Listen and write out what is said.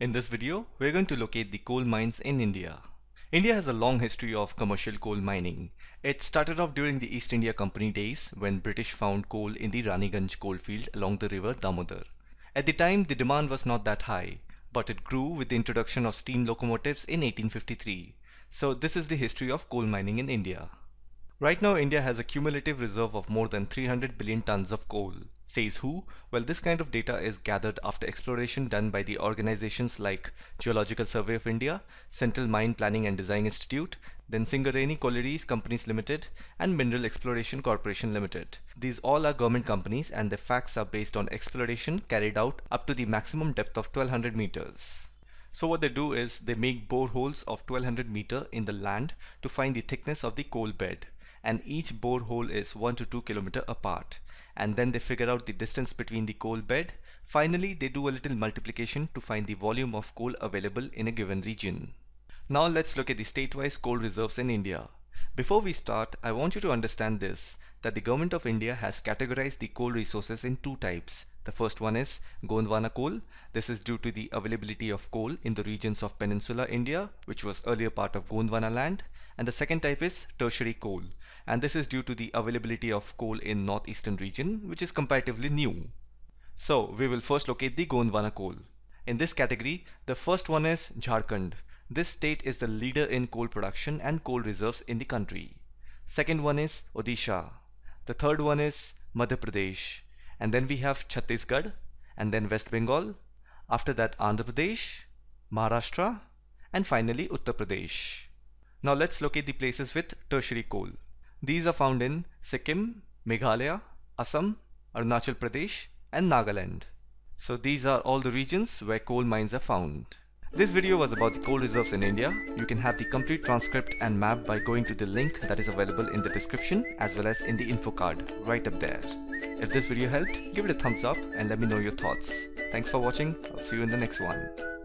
In this video, we're going to locate the coal mines in India. India has a long history of commercial coal mining. It started off during the East India Company days when British found coal in the Raniganj coalfield along the river Damodar. At the time, the demand was not that high, but it grew with the introduction of steam locomotives in 1853. So this is the history of coal mining in India. Right now, India has a cumulative reserve of more than 300 billion tons of coal. Says who? Well, this kind of data is gathered after exploration done by the organizations like Geological Survey of India, Central Mine Planning and Design Institute, then Singareni Collieries Companies Limited, and Mineral Exploration Corporation Limited. These all are government companies and the facts are based on exploration carried out up to the maximum depth of 1200 meters. So what they do is they make boreholes of 1200 meter in the land to find the thickness of the coal bed and each borehole is 1 to 2 kilometer apart and then they figure out the distance between the coal bed. Finally, they do a little multiplication to find the volume of coal available in a given region. Now let's look at the state-wise coal reserves in India. Before we start, I want you to understand this, that the government of India has categorized the coal resources in two types, the first one is Gondwana coal. This is due to the availability of coal in the regions of Peninsular India, which was earlier part of Gondwana land. And the second type is tertiary coal. And this is due to the availability of coal in northeastern region, which is comparatively new. So we will first locate the Gondwana coal. In this category, the first one is Jharkhand. This state is the leader in coal production and coal reserves in the country. Second one is Odisha. The third one is Madhya Pradesh and then we have Chhattisgarh and then West Bengal after that Andhra Pradesh Maharashtra and finally Uttar Pradesh now let's locate the places with tertiary coal these are found in Sikkim Meghalaya Assam Arunachal Pradesh and Nagaland so these are all the regions where coal mines are found this video was about the coal reserves in India. You can have the complete transcript and map by going to the link that is available in the description as well as in the info card right up there. If this video helped, give it a thumbs up and let me know your thoughts. Thanks for watching, I'll see you in the next one.